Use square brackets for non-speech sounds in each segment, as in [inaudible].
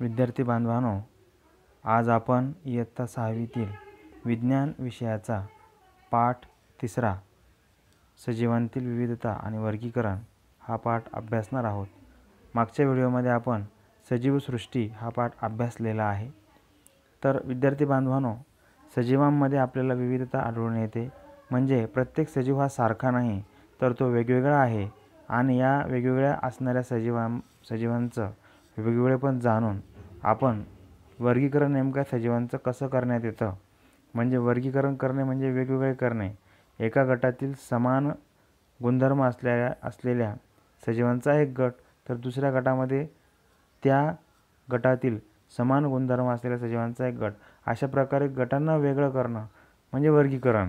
विद्यार्थी बांधवांनो आज आपण इयत्ता सहावीतील विज्ञान विषयाचा पाठ तिसरा सजीवांतील विविधता आणि वर्गीकरण हा पाठ अभ्यासणार आहोत मागच्या व्हिडिओमध्ये आपण सजीवसृष्टी हा पाठ अभ्यासलेला आहे तर विद्यार्थी बांधवांनो सजीवांमध्ये आपल्याला विविधता आढळून येते म्हणजे प्रत्येक सजीव हा सारखा नाही तर तो वेगवेगळा आहे आणि या वेगवेगळ्या असणाऱ्या सजीवां सजीवांचं वेगवेगळेपण जाणून आपण वर्गीकरण नेमकं सजीवांचं कसं करण्यात येतं म्हणजे वर्गीकरण करणे म्हणजे वेगवेगळे करणे एका गटातील समान गुणधर्म असलेल्या असलेल्या सजीवांचा एक गट तर दुसऱ्या गटामध्ये त्या गटातील समान गुणधर्म असलेल्या सजीवांचा एक गट अशा प्रकारे गटांना वेगळं करणं म्हणजे वर्गीकरण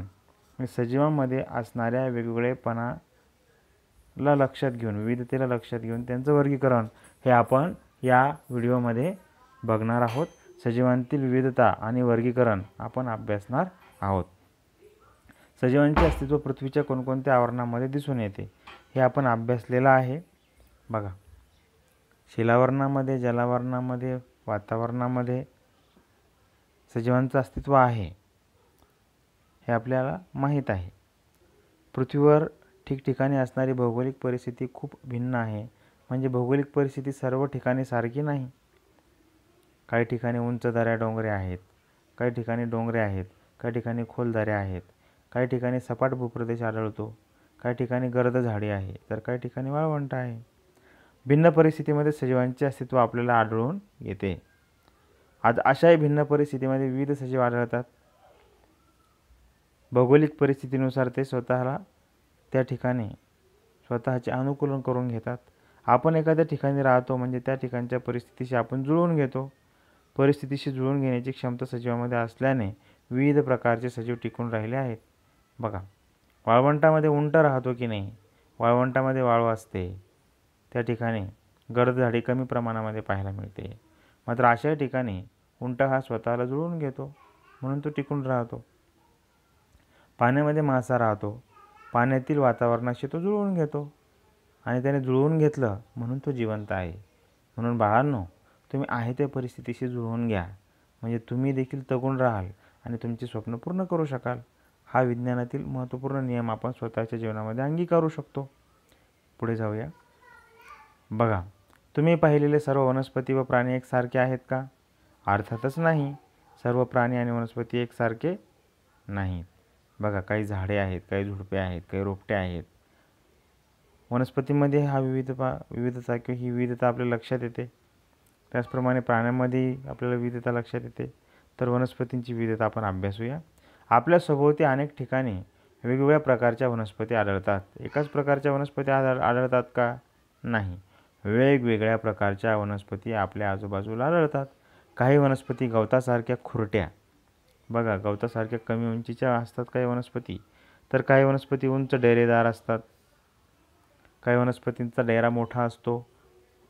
म्हणजे सजीवांमध्ये असणाऱ्या वेगवेगळेपणाला लक्षात घेऊन विविधतेला लक्षात घेऊन त्यांचं वर्गीकरण हे आपण या व्हिडिओमध्ये बघणार आहोत सजीवांतील विविधता आणि वर्गीकरण आपण अभ्यासणार आहोत सजीवांचे अस्तित्व पृथ्वीच्या कोणकोणत्या आवरणामध्ये दिसून येते हे आपण अभ्यासलेलं आहे बघा शिलावरणामध्ये जलावरणामध्ये वातावरणामध्ये सजीवांचं अस्तित्व आहे हे आपल्याला माहीत आहे पृथ्वीवर ठिकठिकाणी असणारी भौगोलिक परिस्थिती खूप भिन्न आहे म्हणजे भौगोलिक परिस्थिती सर्व ठिकाणी सारखी नाही काही ठिकाणी उंच दऱ्या डोंगरे आहेत काही ठिकाणी डोंगरे आहेत काही ठिकाणी खोल दऱ्या आहेत काही ठिकाणी सपाट भूप्रदेश आढळतो काही ठिकाणी गर्द झाडी आहे तर काही ठिकाणी वाळवंट आहे भिन्न परिस्थितीमध्ये सजीवांचे अस्तित्व आपल्याला आढळून येते आज अशाही भिन्न परिस्थितीमध्ये विविध सजीव आढळतात भौगोलिक परिस्थितीनुसार ते स्वतःला त्या ठिकाणी स्वतःचे अनुकूलन करून घेतात आपण एखाद्या ठिकाणी राहतो म्हणजे त्या ठिकाणच्या परिस्थितीशी आपण जुळवून घेतो परिस्थितीशी जुळून घेण्याची क्षमता सजीवामध्ये असल्याने विविध प्रकारचे सजीव टिकून राहिले आहेत बघा वाळवंटामध्ये उंट राहतो की नाही वाळवंटामध्ये वाळू असते त्या ठिकाणी गर्द झाडे कमी प्रमाणामध्ये पाहायला मिळते मात्र अशा ठिकाणी उंट हा स्वतःला जुळवून घेतो म्हणून तो टिकून राहतो पाण्यामध्ये मासा राहतो पाण्यातील वातावरणाशी तो जुळवून घेतो आणि त्याने जुळवून घेतलं म्हणून तो जिवंत आहे म्हणून बाळांनो तुम्ही आहे त्या परिस्थितीशी जुळवून घ्या म्हणजे तुम्ही देखील तगून राहाल आणि तुमची स्वप्न पूर्ण करू शकाल हा विज्ञानातील महत्त्वपूर्ण नियम आपण स्वतःच्या जीवनामध्ये अंगीकारू शकतो पुढे जाऊया बघा तुम्ही पाहिलेले सर्व वनस्पती व प्राणी एकसारखे आहेत का अर्थातच नाही सर्व प्राणी आणि वनस्पती एकसारखे नाहीत बघा काही झाडे आहेत काही झुडपे आहेत काही रोपटे आहेत वनस्पतीमध्ये हा विविध पा विविधता किंवा ही विविधता आपल्या लक्षात येते त्याचप्रमाणे प्राण्यांमध्येही आपल्याला विविधता लक्षात येते तर वनस्पतींची विविधता आपण अभ्यासूया आपल्या सभोवती अनेक ठिकाणी वेगवेगळ्या प्रकारच्या वनस्पती आढळतात एकाच प्रकारच्या वनस्पती आढळ आढळतात का नाही वेगवेगळ्या प्रकारच्या वनस्पती आपल्या आजूबाजूला आढळतात काही वनस्पती गवतासारख्या खुरट्या बघा गवतासारख्या कमी उंचीच्या असतात काही वनस्पती तर काही वनस्पती उंच डेरेदार असतात काही वनस्पतींचा डेरा मोठा असतो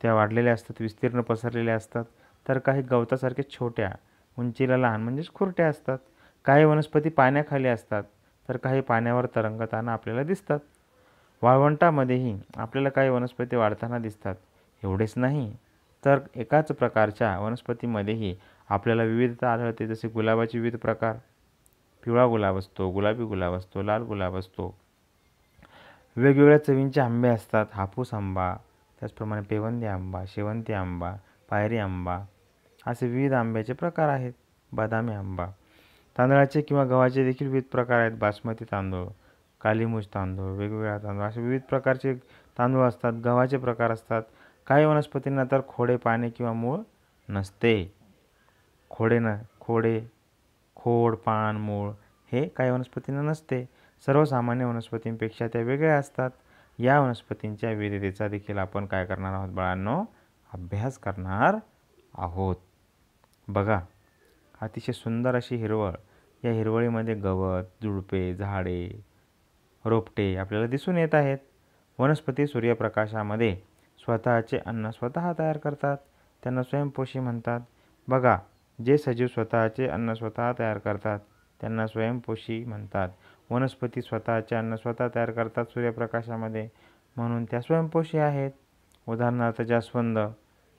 त्या वाढलेल्या असतात विस्तीर्ण पसरलेल्या असतात तर काही गवतासारखे छोट्या उंचीला लहान म्हणजेच खुरट्या असतात काही वनस्पती पाण्याखाली असतात तर काही पाण्यावर तरंगताना आपल्याला दिसतात वाळवंटामध्येही आपल्याला काही वनस्पती वाढताना दिसतात एवढेच नाही तर एकाच प्रकारच्या वनस्पतीमध्येही आपल्याला विविधता आढळते जसे गुलाबाचे विविध प्रकार पिवळा गुलाब असतो गुलाबी गुलाब असतो लाल गुलाब असतो वेगवेगळ्या चवींचे आंबे असतात हापूस आंबा त्याचप्रमाणे पेवंदी आंबा शेवंती आंबा पायरी आंबा असे विविध आंब्याचे प्रकार आहेत बदामी आंबा तांदळाचे किंवा गव्हाचे देखील विविध प्रकार आहेत बासमती तांदूळ कालीमूज तांदूळ वेगवेगळ्या तांदूळ असे विविध प्रकारचे तांदूळ असतात गव्हाचे प्रकार असतात काही वनस्पतींना तर खोडे पाने किंवा मूळ नसते खोडे न खोडे खोड पान मूळ हे काही वनस्पतींना नसते सर्वसामान्य वनस्पतींपेक्षा त्या वेगळ्या असतात या वनस्पतींच्या विविधतेचा देखील आपण काय करणार आहोत बाळांनो अभ्यास करणार आहोत बघा अतिशय सुंदर अशी हिरवळ या हिरवळीमध्ये गवत झुडपे झाडे रोपटे आपल्याला दिसून येत आहेत वनस्पती सूर्यप्रकाशामध्ये स्वतःचे अन्न स्वतः तयार करतात त्यांना स्वयंपोषी म्हणतात बघा जे सजीव स्वतःचे अन्न स्वतः तयार करतात त्यांना स्वयंपोषी म्हणतात वनस्पती स्वतःचे अन्न स्वतः तयार करतात सूर्यप्रकाशामध्ये म्हणून त्या स्वयंपोषी आहेत उदाहरणार्थ जास्वंद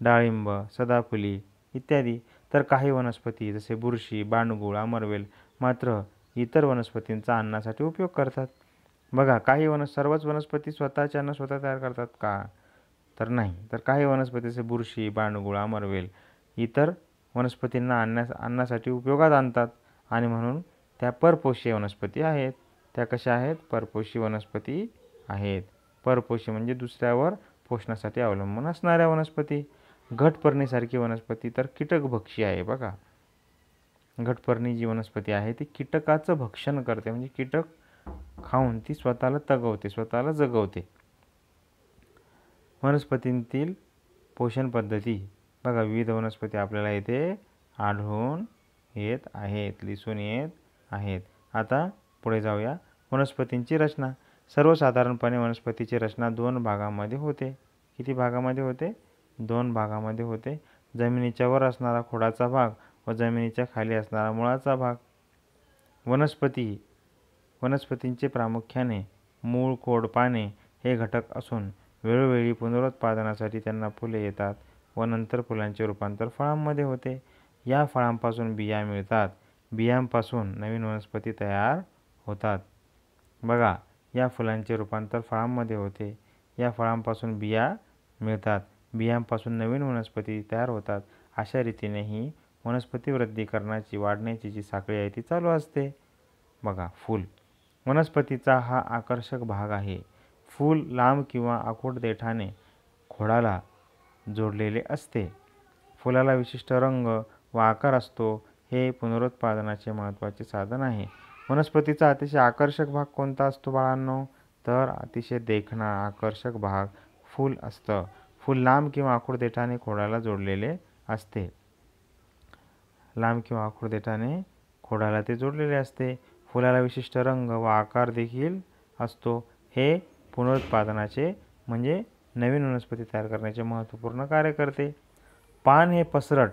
डाळिंब सदाफुली इत्यादी तर काही वनस्पती जसे बुरशी बाणगुळ अमरवेल मात्र इतर वनस्पतींचा अन्नासाठी उपयोग करतात बघा काही वन सर्वच वनस्पती स्वतःचे अन्न स्वतः तयार करतात का तर नाही तर काही वनस्पती जसे बुरशी बाणगुळ अमरवेल इतर वनस्पतींना आणण्यास अन्नासाठी उपयोगात आणतात आणि म्हणून त्या परपोषी वनस्पती आहेत त्या कशा आहेत परपोषी वनस्पती आहेत परपोषी म्हणजे दुसऱ्यावर पोषणासाठी अवलंबून असणाऱ्या वनस्पती घटपर्णीसारखी वनस्पती तर कीटकभक्षी आहे बघा घटपर्णी जी वनस्पती आहे ती कीटकाचं भक्षण करते म्हणजे कीटक खाऊन ती स्वतःला तगवते स्वतःला जगवते वनस्पतींतील पोषण पद्धती बघा विविध वनस्पती आपल्याला इथे आढळून येत आहेत लिसून येत आहेत आता पुढे जाऊया वनस्पतींची रचना सर्वसाधारणपणे वनस्पतीची रचना दोन भागामध्ये होते किती भागामध्ये होते दोन भागामध्ये होते जमिनीच्या वर असणारा खोडाचा भाग व जमिनीच्या खाली असणारा मुळाचा भाग वनस्पती वनस्पतींचे प्रामुख्याने मूळ खोड पाने हे घटक असून वेळोवेळी पुनरुत्पादनासाठी त्यांना फुले येतात व नंतर फुलांचे रूपांतर फळांमध्ये होते या फळांपासून बिया मिळतात बियांपासून नवीन वनस्पती तयार होतात बघा या फुलांचे रूपांतर फळांमध्ये होते या फळांपासून बिया मिळतात बियांपासून नवीन वनस्पती तयार होतात अशा रीतीने ही वनस्पती वृद्धी करण्याची वाढण्याची जी साखळी आहे ती चालू असते बघा फूल वनस्पतीचा हा आकर्षक भाग आहे फूल लांब किंवा आखूड देठाने खोडाला जोडलेले असते फुलाला विशिष्ट रंग व आकार असतो हे पुनरुत्पादनाचे महत्त्वाचे साधन आहे वनस्पतीचा अतिशय आकर्षक भाग कोणता असतो बाळांनो तर अतिशय देखणा आकर्षक भाग फूल असतं फूल लांब किंवा आखूड देठाने खोडाला जोडलेले असते लांब किंवा आखूड देठाने खोडाला ते जोडलेले असते फुलाला विशिष्ट रंग व आकार देखील असतो हे पुनरुत्पादनाचे म्हणजे नवीन वनस्पती तयार करण्याचे महत्त्वपूर्ण कार्य करते पान हे पसरट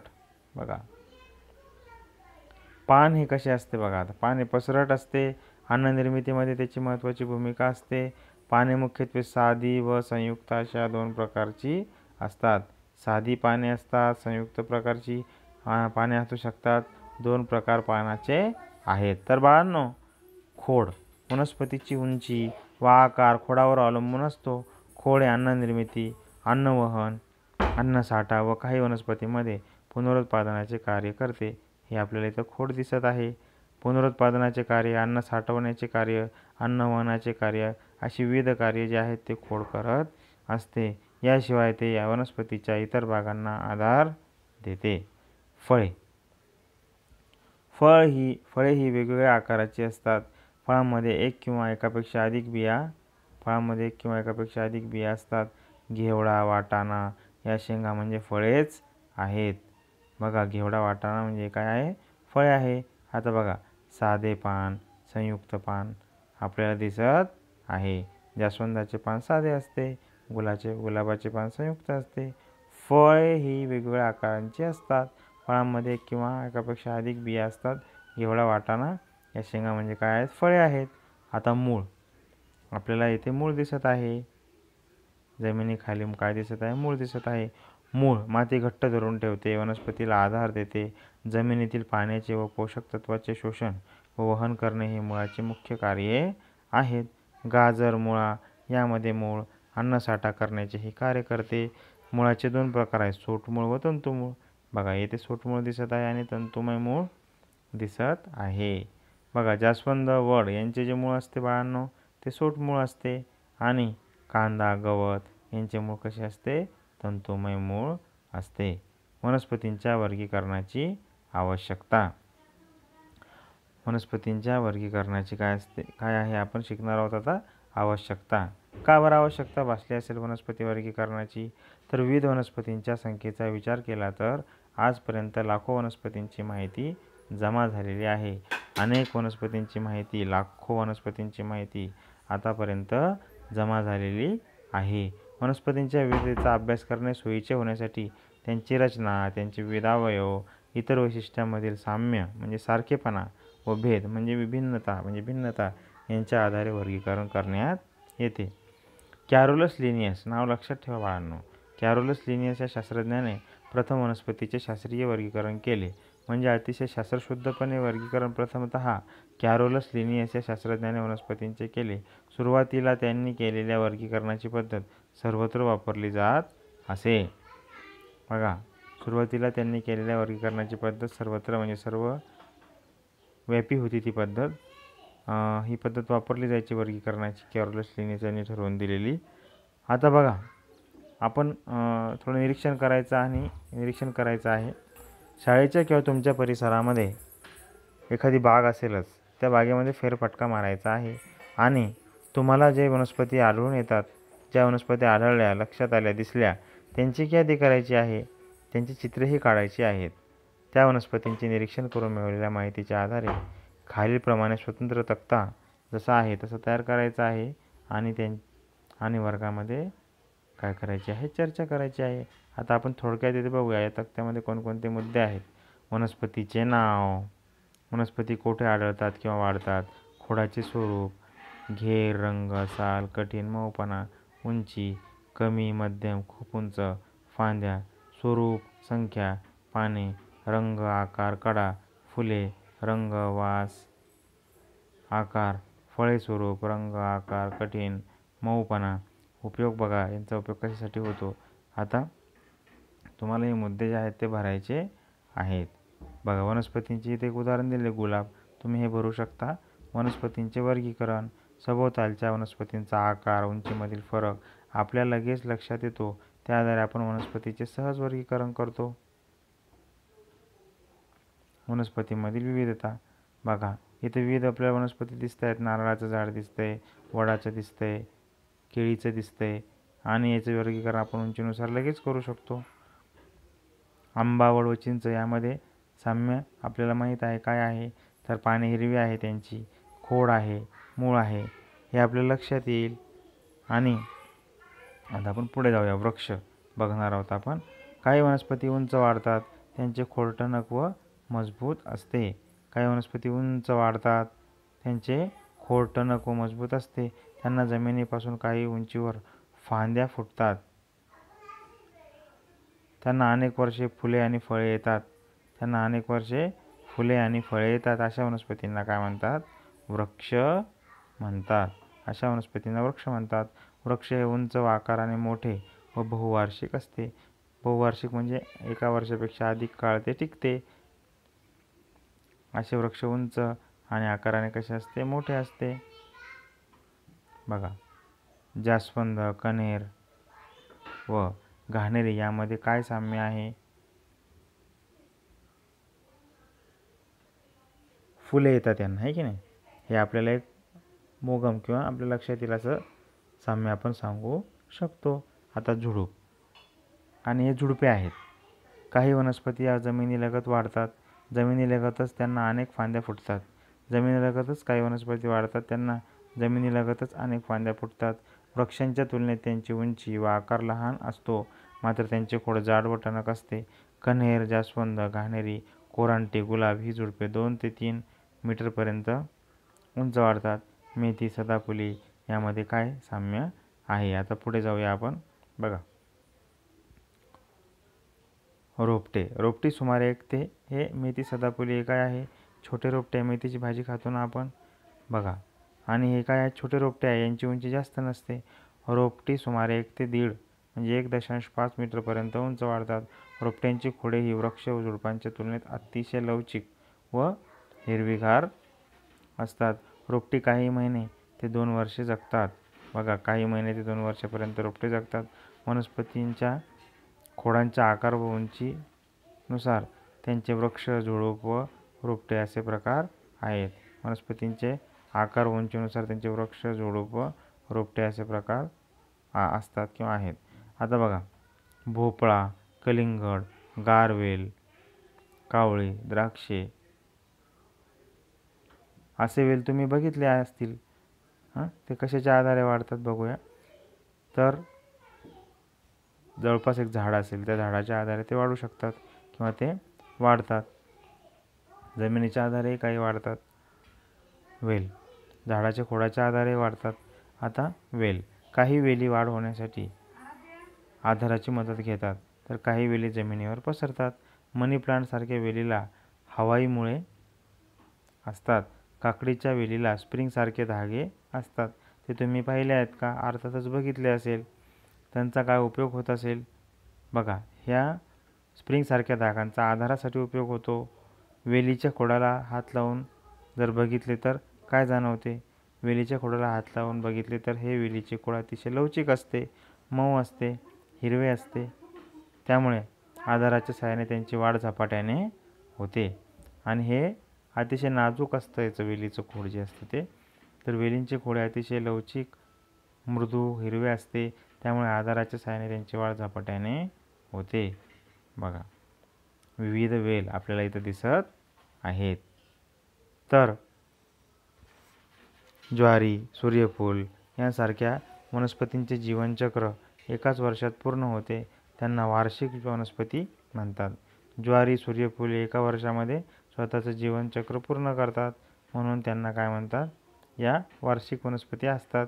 बघा पान हे कसे असते बघा आता पान हे पसरट असते अन्ननिर्मितीमध्ये त्याची महत्त्वाची भूमिका असते पाने मुख्यत्वे साधी व संयुक्त अशा दोन प्रकारची असतात साधी पाने असतात संयुक्त प्रकारची पाने असू शकतात दोन प्रकार पानाचे आहेत तर बाळांनो खोड वनस्पतीची उंची व आकार खोडावर अवलंबून असतो खोड हे अन्ननिर्मिती अन्नवहन अन्नसाठा व काही वनस्पतीमध्ये पुनरुत्पादनाचे कार्य करते हे आपल्याला इथं खोड दिसत आहे पुनरुत्पादनाचे कार्य अन्न साठवण्याचे कार्य अन्न वहनाचे कार्य अशी विविध कार्य जे आहेत ते खोड करत असते याशिवाय ते या वनस्पतीच्या इतर भागांना आधार देते फळे फळ ही फळे ही वेगवेगळ्या आकाराची असतात फळांमध्ये एक किंवा एकापेक्षा अधिक बिया फळांमध्ये एक किंवा एकापेक्षा अधिक बिया असतात घेवडा वाटाणा या शेंगा म्हणजे फळेच आहेत बघा घेवडा वाटाणा म्हणजे काय आहे फळ आहे आता बघा साधे पान संयुक्त पान आपल्याला दिसत आहे जास्वंदाचे पान साधे असते गुलाचे गुलाबाचे पान संयुक्त असते फळे ही वेगवेगळ्या आकारांची असतात फळांमध्ये किंवा एकापेक्षा अधिक बिया असतात घेवडा वाटाणा या शेंगा म्हणजे काय आहेत फळे आहेत आता मूळ आपल्याला येथे मूळ दिसत आहे जमिनीखाली काय दिसत आहे मूळ दिसत आहे मूळ माती घट्ट धरून ठेवते वनस्पतीला आधार देते जमिनीतील पाण्याचे व पोषक तत्वाचे शोषण व वहन करणे हे मुळाचे मुख्य कार्ये आहेत गाजर मुळा यामध्ये मूळ अन्नसाठा करण्याचे हे कार्य करते मुळाचे दोन प्रकार आहेत सोटमूळ व तंतुमूळ बघा येथे सोटमूळ दिसत आहे आणि तंतुमय मूळ दिसत आहे बघा जास्वंद वड यांचे जे मूळ असते बाळांनो ते सोटमूळ असते आणि कांदा गवत यांचे मूळ कसे असते तंतुमय मूळ असते वनस्पतींच्या वर्गीकरणाची आवश्यकता वनस्पतींच्या वर्गीकरणाची काय असते काय आहे आपण शिकणार आहोत आता आवश्यकता का बरं आवश्यकता भासली असेल वनस्पती वर्गीकरणाची तर विविध वनस्पतींच्या संख्येचा विचार केला तर आजपर्यंत लाखो वनस्पतींची माहिती जमा झालेली आहे अनेक वनस्पतींची माहिती लाखो वनस्पतींची माहिती आतापर्यंत जमा झालेली आहे वनस्पतींच्या विविधतेचा अभ्यास करणे सोयीचे होण्यासाठी त्यांची रचना त्यांचे वेदावयव इतर वैशिष्ट्यांमधील साम्य म्हणजे सारखेपणा व भेद म्हणजे विभिन्नता म्हणजे भिन्नता यांच्या आधारे वर्गीकरण करण्यात येते कॅरोलस लिनियस नाव लक्षात ठेवा बाळांनो कॅरोलस लिनियस या शास्त्रज्ञाने प्रथम वनस्पतीचे शास्त्रीय वर्गीकरण केले म्हणजे अतिशय शास्त्रशुद्धपणे वर्गीकरण प्रथमत कॅरोलस लिनियस या शास्त्रज्ञाने वनस्पतींचे केले सुरुवातीला त्यांनी केलेल्या वर्गीकरणाची पद्धत सर्वत्र वापरली जात असे बघा सुरुवातीला त्यांनी केलेल्या वर्गीकरणाची पद्धत सर्वत्र म्हणजे सर्व व्यापी होती ती पद्धत ही पद्धत वापरली जायची वर्गीकरणाची कॅरोलस त्यांनी ठरवून दिलेली आता बघा आपण थोडं निरीक्षण करायचं आणि निरीक्षण करायचं आहे शाळेच्या किंवा तुमच्या परिसरामध्ये एखादी बाग असेलच त्या बागेमध्ये फेरफटका मारायचा आहे आणि तुम्हाला जे वनस्पती आढळून येतात ज्या वनस्पती आढळल्या लक्षात आल्या दिसल्या त्यांची यादी करायची आहे त्यांची चित्रही काढायची आहेत त्या वनस्पतींचे निरीक्षण करून मिळवलेल्या माहितीच्या आधारे खालीलप्रमाणे स्वतंत्र तक्ता जसा आहे तसा तयार करायचा आहे आणि त्यां आणि वर्गामध्ये काय करायचे आहे चर्चा करायची आहे आता आपण थोडक्यात येथे बघूया या तक्त्यामध्ये कोणकोणते मुद्दे आहेत वनस्पतीचे नाव वनस्पती कोठे आढळतात किंवा वाढतात खोडाचे स्वरूप घेर रंग साल कठीण मऊपणा उंची कमी मध्यम खूप उंच फांद्या स्वरूप संख्या पाने रंग आकार कडा फुले रंग वास आकार फळे स्वरूप रंग आकार कठीण मऊपणा उपयोग बघा यांचा उपयोग कशासाठी होतो आता तुम्हाला हे मुद्दे जे आहेत ते भरायचे आहेत बघा वनस्पतींचे इथे एक उदाहरण दिले गुलाब तुम्ही हे भरू शकता वनस्पतींचे वर्गीकरण सभोवतालच्या वनस्पतींचा आकार उंचीमधील फरक आपल्या लगेच लक्षात येतो त्या आपण वनस्पतीचे सहज वर्गीकरण करतो वनस्पतीमधील विविधता बघा इथे विविध आपल्याला वनस्पती दिसत आहेत नारळाचं झाड दिसतंय वडाचं दिसतंय केळीचं दिसतंय आणि याचं वर्गीकरण आपण उंचीनुसार लगेच करू शकतो आंबा वड व चिंच यामध्ये साम्य आपल्याला माहीत आहे काय आहे तर पाने हिरवी आहे त्यांची खोड आहे मूळ आहे हे आपल्या लक्षात येईल आणि आता आपण पुढे जाऊया वृक्ष बघणार आहोत आपण काही वनस्पती उंच वाढतात त्यांचे खोडटणक व मजबूत असते काही वनस्पती उंच वाढतात त्यांचे खोडटणक व मजबूत असते त्यांना जमिनीपासून काही उंचीवर फांद्या फुटतात त्यांना अनेक वर्षे फुले आणि फळे येतात त्यांना अनेक वर्षे फुले आणि फळे येतात अशा वनस्पतींना काय म्हणतात वृक्ष म्हणतात अशा वनस्पतींना वृक्ष म्हणतात वृक्ष हे उंच व आकाराने मोठे व बहुवार्षिक असते बहुवार्षिक म्हणजे एका वर्षापेक्षा अधिक काळ ते टिकते असे वृक्ष उंच आणि आकाराने कसे असते मोठे असते बघा जास्वंद कनेर व घाणेरी यामध्ये काय साम्य आहे फुले येतात यांना आहे की नाही हे आपल्याला एक मोगम किंवा आपल्या लक्षात येईल असं साम्य आपण सांगू शकतो आता झुडूप आणि हे झुडपे आहेत काही वनस्पती या जमिनीलगत वाढतात जमिनीलगतच त्यांना अनेक फांद्या फुटतात जमिनीलगतच काही वनस्पती वाढतात त्यांना जमिनीलगतच अनेक फांद्या फुटतात वृक्षांच्या तुलनेत त्यांची उंची व आकार लहान असतो मात्र त्यांचे खोड जाड व असते कन्हेर जास्वंद घाणेरी कोरांटे गुलाब ही झुडपे दोन ते तीन मीटरपर्यंत उंच वाढतात मेथी सदाफुली यामध्ये काय साम्य आहे आता पुढे जाऊया आपण बघा रोपटे रोपटी सुमारे एक ते हे मेथी सदाफुली हे काय आहे छोटे रोपटे मेथीची भाजी खातो ना आपण बघा आणि हे काय आहे छोटे रोपटे आहे यांची उंची जास्त नसते रोपटी सुमारे एक ते दीड म्हणजे एक दशांश पाच मीटरपर्यंत उंच वाढतात रोपट्यांची खोडे ही वृक्ष व झुडपांच्या तुलनेत अतिशय लवचिक व हिरवीगार असतात रोपटे काही महिने ते दोन वर्षे जगतात बघा काही महिने ते दोन वर्षापर्यंत रोपटे जगतात वनस्पतींच्या खोडांच्या आकार व उंचीनुसार त्यांचे वृक्ष झुडूप व रोपटे असे प्रकार आहेत वनस्पतींचे आकार उंचीनुसार त्यांचे वृक्ष झुडूप व रोपटे असे प्रकार असतात किंवा आहेत आता बघा भोपळा कलिंगड गारवेल कावळी द्राक्षे असे वेल तुम्ही बघितले असतील हां ते कशाच्या आधारे वाढतात बघूया तर जवळपास एक झाड असेल त्या झाडाच्या आधारे ते वाढू शकतात किंवा ते वाढतात जमिनीच्या आधारे काही वाढतात वेल झाडाच्या खोडाच्या आधारे वाढतात आता वेल काही वेली वाढ होण्यासाठी आधाराची मदत घेतात तर काही वेली जमिनीवर पसरतात मनी प्लांटसारख्या वेलीला हवाईमुळे असतात काकडीच्या वेलीला स्प्रिंगसारखे धागे असतात ते तुम्ही पाहिले आहेत का अर्थातच बघितले असेल त्यांचा काय उपयोग होत असेल बघा ह्या स्प्रिंगसारख्या धागांचा आधारासाठी उपयोग होतो वेलीच्या खोडाला हात लावून जर बघितले तर काय जाणवते वेलीच्या खोडाला हात लावून बघितले तर हे वेलीचे खोड अतिशय लवचिक असते मऊ असते हिरवे असते त्यामुळे आधाराच्या सहाय्याने त्यांची वाढ झपाट्याने होते आणि हे अतिशय नाजूक असतं याचं वेलीचं खोड जे असतं ते तर वेलींचे खोडे अतिशय लवचिक मृदू हिरवे असते त्यामुळे आधाराच्या साहाय्याने त्यांची वाढ झपाट्याने होते बघा विविध वेल आपल्याला इथं दिसत आहेत तर ज्वारी सूर्यफूल यांसारख्या वनस्पतींचे जीवनचक्र एकाच वर्षात पूर्ण होते त्यांना वार्षिक वनस्पती म्हणतात ज्वारी सूर्यफूल एका वर्षामध्ये स्वतःचं जीवनचक्र पूर्ण करतात म्हणून त्यांना काय म्हणतात या वार्षिक वनस्पती असतात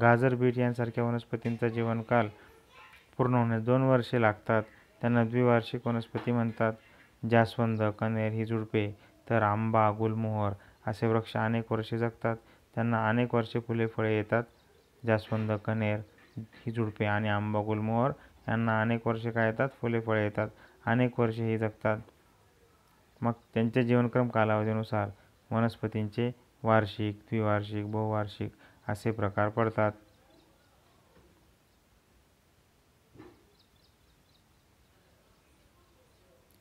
गाजर बीट यांसारख्या वनस्पतींचा जीवनकाल पूर्ण होण्यास दोन वर्षे लागतात त्यांना द्विवार्षिक वनस्पती म्हणतात जास्वंद कनेर ही झुडपे तर आंबा गुलमोहर असे वृक्ष अनेक वर्षे जगतात त्यांना अनेक वर्षे फुले फळे येतात जास्वंद कनेर ही झुडपे आणि आंबा गुलमोहर यांना अनेक वर्षे काय येतात फुले फळे येतात अनेक वर्षे ही जगतात मग त्यांच्या जीवनक्रम कालावधीनुसार वनस्पतींचे वार्षिक द्विवार्षिक बहुवार्षिक असे प्रकार पडतात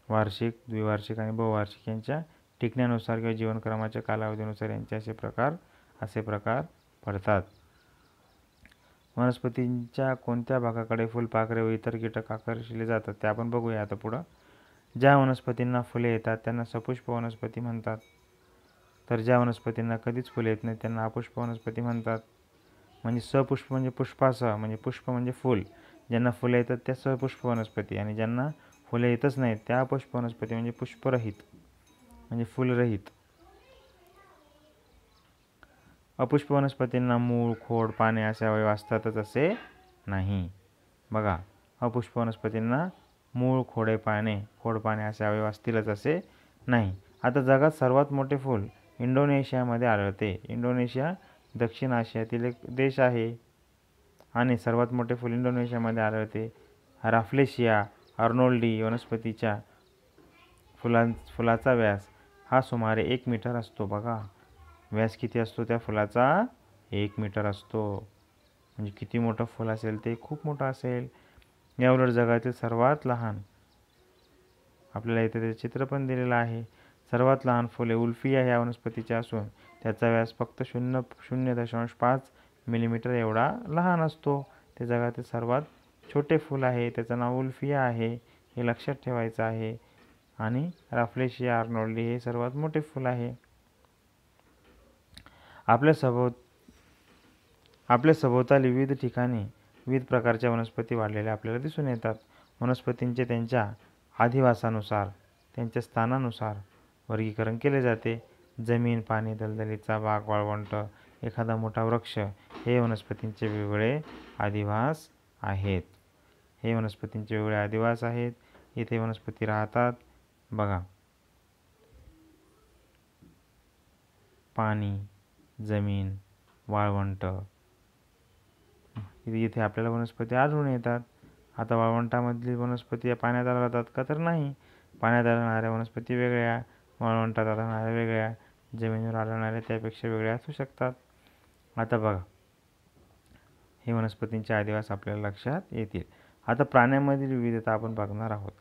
वार्षिक द्विवार्षिक आणि बहुवार्षिक यांच्या टिकण्यानुसार किंवा जीवनक्रमाच्या कालावधीनुसार यांचे असे प्रकार असे प्रकार पडतात वनस्पतींच्या कोणत्या भागाकडे फुलपाखरे व इतर कीटक आकर्षिले जातात ते आपण बघूया आता पुढं ज्या वनस्पतींना फुले येतात त्यांना सपुष्प वनस्पती म्हणतात तर ज्या वनस्पतींना कधीच फुले येत नाहीत त्यांना अपुष्प वनस्पती म्हणतात म्हणजे सपुष्प म्हणजे पुष्पासह म्हणजे पुष्प म्हणजे फुल ज्यांना फुले येतात त्या सपुष्प वनस्पती आणि ज्यांना फुले येतच नाहीत त्या अपुष्प वनस्पती म्हणजे पुष्परहित म्हणजे फुलरहित अपुष्प वनस्पतींना मूळ खोड पाने असे अवयव असतातच असे नाही बघा अपुष्प वनस्पतींना मूळ खोडे पाने खोडपाने असे अवयव असतीलच असे नाही आता जगात सर्वात मोठे फूल इंडोनेशियामध्ये आढळते इंडोनेशिया दक्षिण आशियातील एक देश आहे आणि सर्वात मोठे फूल इंडोनेशियामध्ये आढळते राफ्लेशिया अर्नोल्डी वनस्पतीच्या फुलां फुलाचा व्यास हा सुमारे एक मीटर असतो बघा व्यास किती असतो त्या फुलाचा एक मीटर असतो म्हणजे किती मोठं फुल असेल ते खूप मोठं असेल याउलट जगातील सर्वात लहान आपल्याला इथे त्याचे चित्र पण दिलेलं आहे सर्वात लहान फुले उल्फिया ह्या वनस्पतीचे असून त्याचा व्यास फक्त शून्य शून्य दशांश पाच मिलीमीटर एवढा लहान असतो ते जगातील सर्वात छोटे फूल आहे त्याचं नाव उल्फिया आहे हे लक्षात ठेवायचं आहे आणि राफ्लेशिया आर्नोल्डी हे सर्वात मोठे फूल आहे आपल्या सभोव आपल्या सभोवताली विविध ठिकाणी विविध प्रकारच्या वनस्पती वाढलेल्या आपल्याला दिसून येतात वनस्पतींचे त्यांच्या आधिवासानुसार त्यांच्या स्थानानुसार वर्गीकरण केले जाते जमीन पाणी दलदलीचा बाग वाळवंट एखादा मोठा वृक्ष हे वनस्पतींचे वेगवेगळे अधिवास आहेत हे वनस्पतींचे वेगवेगळे आदिवास आहेत इथे वनस्पती राहतात बघा पाणी जमीन वाळवंट इथे आपल्याला वनस्पती आढळून येतात आता वाळवंटामधली वनस्पती या पाण्यात राहतात का तर नाही पाण्यात आढळणाऱ्या वनस्पती वेगळ्या वाळवंटात आढळणाऱ्या वेगळ्या जमिनीवर आढळणाऱ्या त्यापेक्षा वेगळ्या असू शकतात आता बघा हे वनस्पतींचे आदिवास आपल्याला लक्षात येतील आता प्राण्यांमधील विविधता आपण बघणार आहोत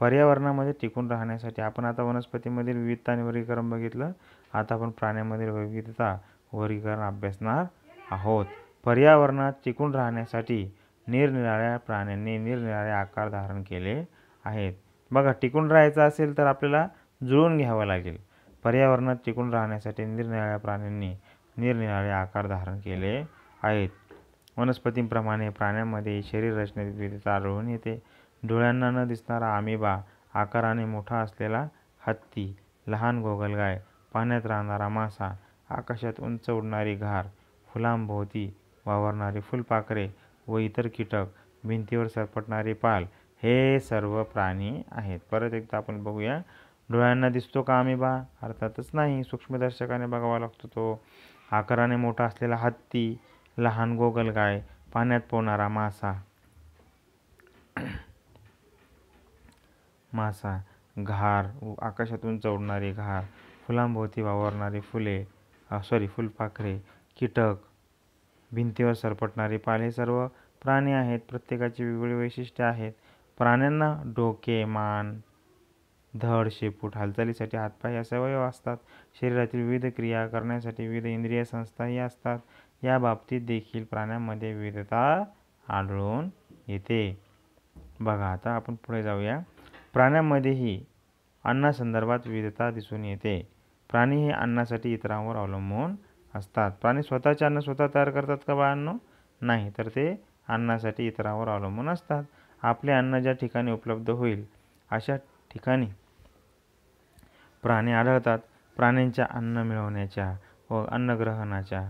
पर्यावरणामध्ये टिकून राहण्यासाठी आपण आता वनस्पतीमधील विविधता आणि वर्गीकरण बघितलं आता आपण प्राण्यांमधील विविधता वर्गीकरण अभ्यासणार आहोत पर्यावरणात टिकून राहण्यासाठी निरनिराळ्या प्राण्यांनी निरनिराळे आकार धारण केले आहेत बघा टिकून राहायचं असेल तर आपल्याला जुळून घ्यावं लागेल पर्यावरणात टिकून राहण्यासाठी निरनिराळ्या प्राण्यांनी निरनिराळे आकार धारण केले आहेत वनस्पतींप्रमाणे प्राण्यांमध्ये शरीर रचनेत विविधता आढळून येते डोळ्यांना न दिसणारा आमिबा आकाराने मोठा असलेला हत्ती लहान गोगलगाय पाण्यात राहणारा मासा आकाशात उंच उडणारी घार फुलांभोवती वावरणारे फुलपाखरे व इतर कीटक भिंतीवर सरपटणारे पाल हे सर्व प्राणी आहेत परत एकदा आपण बघूया डोळ्यांना दिसतो का आम्ही बा अर्थातच नाही सूक्ष्मदर्शकाने बघावा लागतो तो आकाराने मोठा असलेला हत्ती लहान गोगलगाय पाण्यात पोहणारा मासा [clears throat] मासा घार आकाशातून चढणारी घार फुलांभोवती वावरणारी फुले सॉरी फुलपाखरे कीटक भिंतीवर सरपटणारे पाले सर्व प्राणी आहेत प्रत्येकाची वेगवेगळी वैशिष्ट्ये आहेत प्राण्यांना डोके मान धड शेपूट हालचालीसाठी हातपाय या अवयव असतात शरीरातील विविध क्रिया करण्यासाठी विविध इंद्रिय संस्थाही असतात या बाबतीत देखील प्राण्यांमध्ये विविधता आढळून येते बघा आता आपण पुढे जाऊया प्राण्यांमध्येही अन्नासंदर्भात विविधता दिसून येते प्राणी हे अन्नासाठी इतरांवर अवलंबून असतात प्राणी स्वतःचे अन्न स्वतः तयार करतात का बाळांनो नाही तर ते अन्नासाठी इतरांवर अवलंबून असतात आपले अन्न ज्या ठिकाणी उपलब्ध होईल अशा ठिकाणी प्राणी आढळतात प्राण्यांच्या अन्न मिळवण्याच्या व अन्नग्रहणाच्या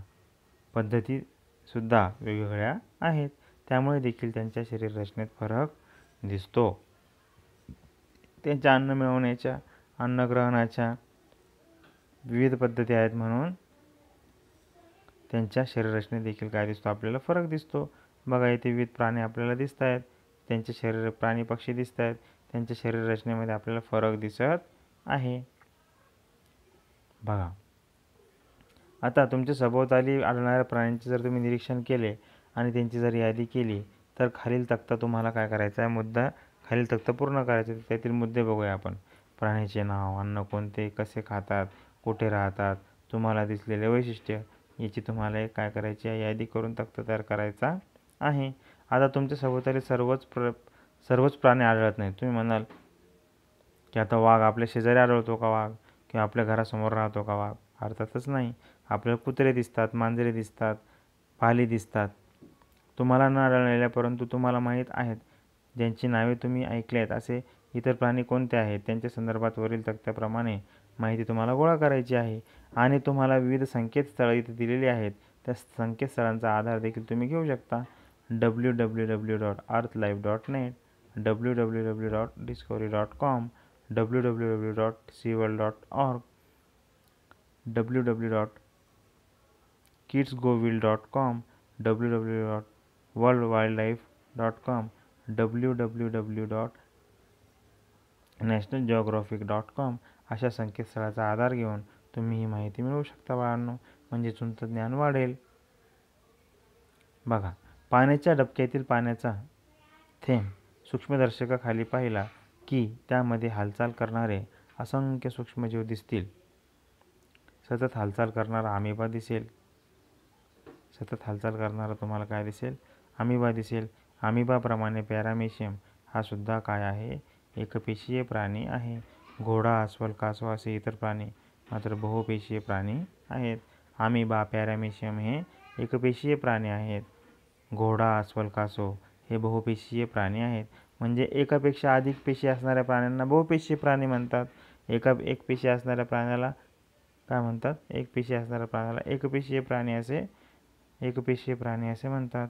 पद्धतीसुद्धा वेगवेगळ्या आहेत त्यामुळे देखील त्यांच्या शरीर रचनेत फरक दिसतो त्यांच्या अन्न मिळवण्याच्या अन्नग्रहणाच्या विविध पद्धती आहेत म्हणून त्यांच्या शरीररचने देखील काय दिसतो आपल्याला फरक दिसतो बघा इथे विविध प्राणी आपल्याला दिसत आहेत त्यांचे शरीर प्राणी पक्षी दिसत आहेत त्यांच्या शरीर रचनेमध्ये आपल्याला फरक दिसत आहे बघा आता तुमच्या सभोवताली आढळणाऱ्या प्राण्यांचे जर तुम्ही निरीक्षण केले आणि त्यांची जर यादी केली तर खालील तक्ता तुम्हाला काय करायचा आहे मुद्दा खालील तक्ता पूर्ण करायचा त्यातील मुद्दे बघूया आपण प्राण्याचे नाव अन्न कोणते कसे खातात कुठे राहतात तुम्हाला दिसलेले वैशिष्ट्य याची तुम्हाला एक काय करायची आहे यादी करून तक्ता तयार करायचा आहे आता तुमच्या सभोवताली सर्वच प्र सर्वच प्राणी आढळत नाही तुम्ही म्हणाल की आता वाघ आपल्या शेजारी आढळतो का वाघ किंवा आपल्या घरासमोर राहतो का वाघ अर्थातच नाही आपल्याला कुत्रे दिसतात मांजरे दिसतात पाली दिसतात तुम्हाला न आढळलेल्या परंतु तुम्हाला माहीत आहेत ज्यांची नावे तुम्ही ऐकले आहेत असे इतर प्राणी कोणते आहेत त्यांच्या संदर्भात वरील तक्त्याप्रमाणे माहिती तुम्हाला गोळा करायची आहे आणि तुम्हाला विविध संकेतस्थळं इथे दिलेली आहेत त्या संकेतस्थळांचा आधार देखील तुम्ही घेऊ शकता डब्ल्यू डब्ल्यू डब्ल्यू डॉट अर्थ live dot net W W W dot discovery dot com W W W dot C world dot org W W dot kids Govil dot com W W dot world wild life dot com W W W dot national geographic dot com अशा संकेतस्थळाचा आधार घेऊन तुम्ही ही माहिती मिळवू शकता बाळांनो म्हणजे तुमचं ज्ञान वाढेल बघा पाण्याच्या डबक्यातील पाण्याचा थेंब सूक्ष्मदर्शकाखाली पाहिला की त्यामध्ये हालचाल करणारे असंख्य सूक्ष्मजीव दिसतील सतत हालचाल करणारा आमिबा दिसेल सतत हालचाल करणारा तुम्हाला काय दिसेल आमिबा दिसेल आमिबाप्रमाणे पॅरामेशियम हा सुद्धा काय आहे एकपेशीय प्राणी आहे घोडा अस्वल कासव असे इतर प्राणी मात्र बहुपेशीय प्राणी आहेत आमिबा पॅरामेशियम हे एकपेशीय प्राणी आहेत घोडा अस्वल कासो हे बहुपेशीय प्राणी आहेत म्हणजे एकापेक्षा अधिक पेशी असणाऱ्या प्राण्यांना बहुपेशीय प्राणी म्हणतात एका एक पेशी असणाऱ्या प्राण्याला काय म्हणतात एक पेशी असणाऱ्या प्राण्याला एकपेशीय प्राणी असे एकपेशीय प्राणी असे म्हणतात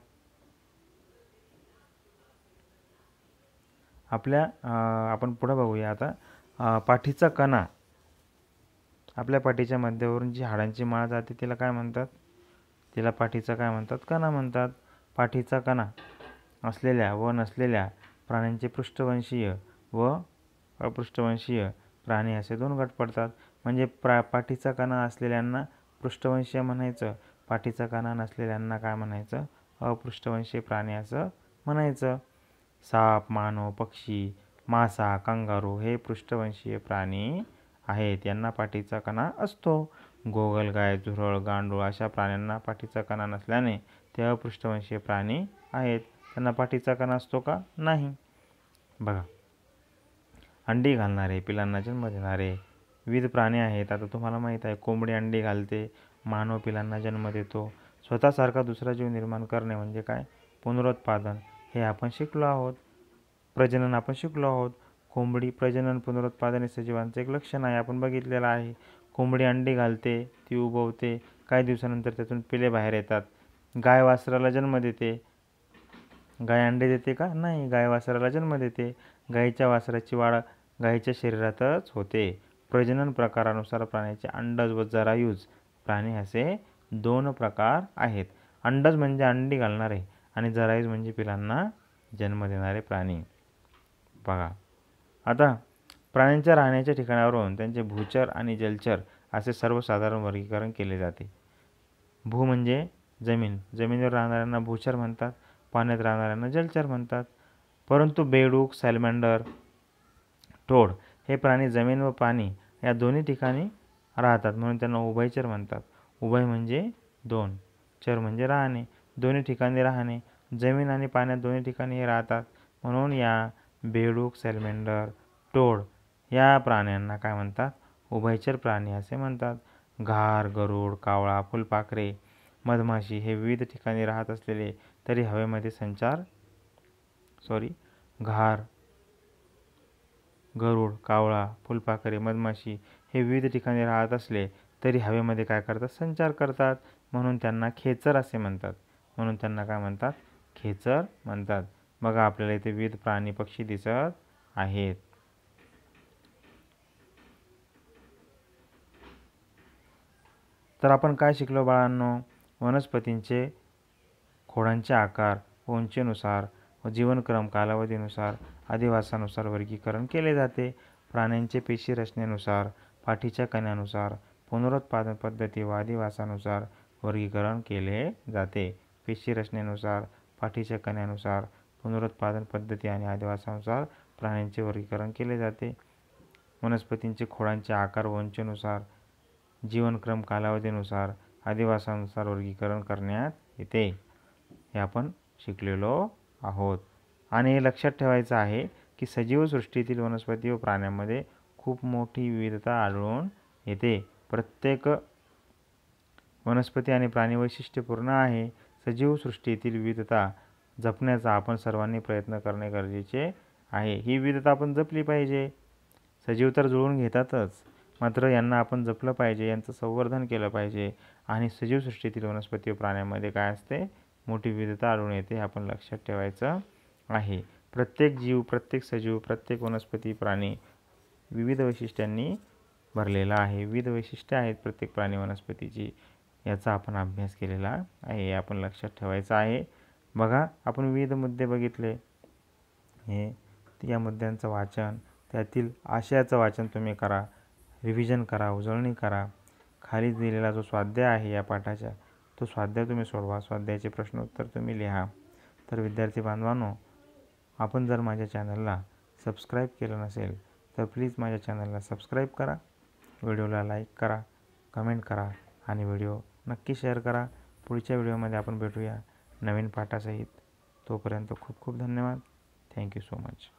आपल्या आपण पुढं बघूया आता पाठीचा कणा आपल्या पाठीच्या मध्यावरून जी हाडांची माळ जाते तिला काय म्हणतात तिला पाठीचा काय म्हणतात कणा म्हणतात पाठीचा कणा असलेल्या व नसलेल्या प्राण्यांचे पृष्ठवंशीय व अपृष्ठवंशीय प्राणी असे दोन गट पडतात म्हणजे प्रा पाठीचा कणा असलेल्यांना पृष्ठवंशीय म्हणायचं पाठीचा कणा नसलेल्यांना काय म्हणायचं अपृष्ठवंशीय प्राणी असं म्हणायचं साप मानव पक्षी मासा कंगारू हे पृष्ठवंशीय प्राणी आहेत यांना पाठीचा कणा असतो गोगलगाय झुरळ गांडूळ अशा प्राण्यांना पाठीचा कणा नसल्याने ते अपृष्ठवंशीय प्राणी आहेत त्यांना पाठीचा कणा असतो का नाही बघा अंडी घालणारे पिलांना जन्म देणारे विविध प्राणी आहेत आता तुम्हाला माहीत आहे कोंबडी अंडी घालते मानव पिलांना जन्म देतो स्वतःसारखा दुसरा जीव निर्माण करणे म्हणजे काय पुनरुत्पादन हे आपण शिकलो आहोत प्रजनन आपण शिकलो आहोत कोंबडी प्रजनन पुनरुत्पादन हे सजीवांचं एक लक्षण आहे आपण बघितलेलं आहे कोंबडी अंडी घालते ती उभवते काही दिवसानंतर त्यातून पिले बाहेर येतात गाय वासराला जन्म देते गाय अंडे देते का नाही गाय वासराला जन्म देते गायीच्या वासराची वाढ गायीच्या शरीरातच होते प्रजनन प्रकारानुसार प्राण्याचे अंडज व जरायूज प्राणी असे दोन प्रकार आहेत अंडज म्हणजे अंडी घालणारे आणि जरायूज म्हणजे पिलांना जन्म देणारे प्राणी बघा आता प्राण्यांच्या राहण्याच्या ठिकाणावरून त्यांचे भूचर आणि जलचर असे सर्वसाधारण वर्गीकरण केले जाते भू म्हणजे जमीन जमिनीवर राहणाऱ्यांना भूचर म्हणतात पाण्यात राहणाऱ्यांना जलचर म्हणतात परंतु बेडूक सॅलमेंडर टोड हे प्राणी जमीन व पाणी या दोन्ही ठिकाणी राहतात म्हणून त्यांना उभयचर म्हणतात उभय म्हणजे दोन चर म्हणजे राहणे दोन्ही ठिकाणी राहणे जमीन आणि पाण्यात दोन्ही ठिकाणी हे राहतात म्हणून या बेडूक सॅलमेंडर टोळ या प्राण्यांना काय म्हणतात उभयचर प्राणी असे म्हणतात घार गरुड कावळा फुलपाखरे मधमाशी हे विविध ठिकाणी राहत असलेले तरी हवेमध्ये संचार सॉरी घार गरुड कावळा फुलपाखरे मधमाशी हे विविध ठिकाणी राहत असले तरी हवेमध्ये काय करतात संचार करतात म्हणून त्यांना खेचर असे म्हणतात म्हणून त्यांना काय म्हणतात खेचर म्हणतात बघा आपल्याला इथे विविध प्राणी पक्षी दिसत आहेत तर आपण काय शिकलो बाळांनो वनस्पतींचे खोडांचे आकार उंचीनुसार व जीवनक्रम कालावधीनुसार आदिवासानुसार वर्गीकरण केले जाते प्राण्यांचे पेशी रचनेनुसार पाठीच्या कण्यानुसार पुनरुत्पादन पद्धती व आदिवासानुसार वर्गीकरण केले जाते पेशी रचनेनुसार पाठीच्या कण्यानुसार पुनरुत्पादन पद्धती आणि आदिवासानुसार प्राण्यांचे वर्गीकरण केले जाते वनस्पतींचे खोडांचे आकार वंचेनुसार जीवनक्रम कालावधीनुसार आदिवासानुसार वर्गीकरण करण्यात येते हे आपण शिकलेलो आहोत आणि हे लक्षात ठेवायचं आहे की सजीव सृष्टीतील वनस्पती व प्राण्यांमध्ये खूप मोठी विविधता आढळून येते प्रत्येक वनस्पती आणि प्राणी वैशिष्ट्यपूर्ण आहे सजीव सृष्टीतील विविधता जपण्याचा आपण सर्वांनी प्रयत्न करणे गरजेचे आहे ही विविधता आपण जपली पाहिजे सजीव तर जुळून घेतातच मात्र यांना आपण जपलं पाहिजे यांचं संवर्धन केलं पाहिजे आणि सजीव सृष्टीतील वनस्पती व प्राण्यांमध्ये काय असते मोठी विविधता आढळून येते हे आपण लक्षात ठेवायचं आहे प्रत्येक जीव प्रत्येक सजीव प्रत्येक वनस्पती प्राणी विविध वैशिष्ट्यांनी भरलेला आहे विविध वैशिष्ट्ये आहेत प्रत्येक प्राणी वनस्पतीची याचा आपण अभ्यास केलेला आहे हे आपण लक्षात ठेवायचं आहे बघा आपण विविध मुद्दे बघितले हे या मुद्द्यांचं वाचन त्यातील आशयाचं वाचन तुम्ही करा रिव्हिजन करा उजळणी करा खाली दिलेला जो स्वाध्याय आहे या पाठाच्या तो स्वाध्याय तुम्ही सोडवा स्वाध्यायाचे उत्तर तुम्ही लिहा तर विद्यार्थी बांधवांनो आपण जर माझ्या चॅनलला सबस्क्राईब केलं नसेल तर प्लीज माझ्या चॅनलला सबस्क्राईब करा व्हिडिओला लाईक करा कमेंट करा आणि व्हिडिओ नक्की शेअर करा पुढच्या व्हिडिओमध्ये आपण भेटूया नवीन पाठासहित तोपर्यंत खूप खूप धन्यवाद थँक्यू सो मच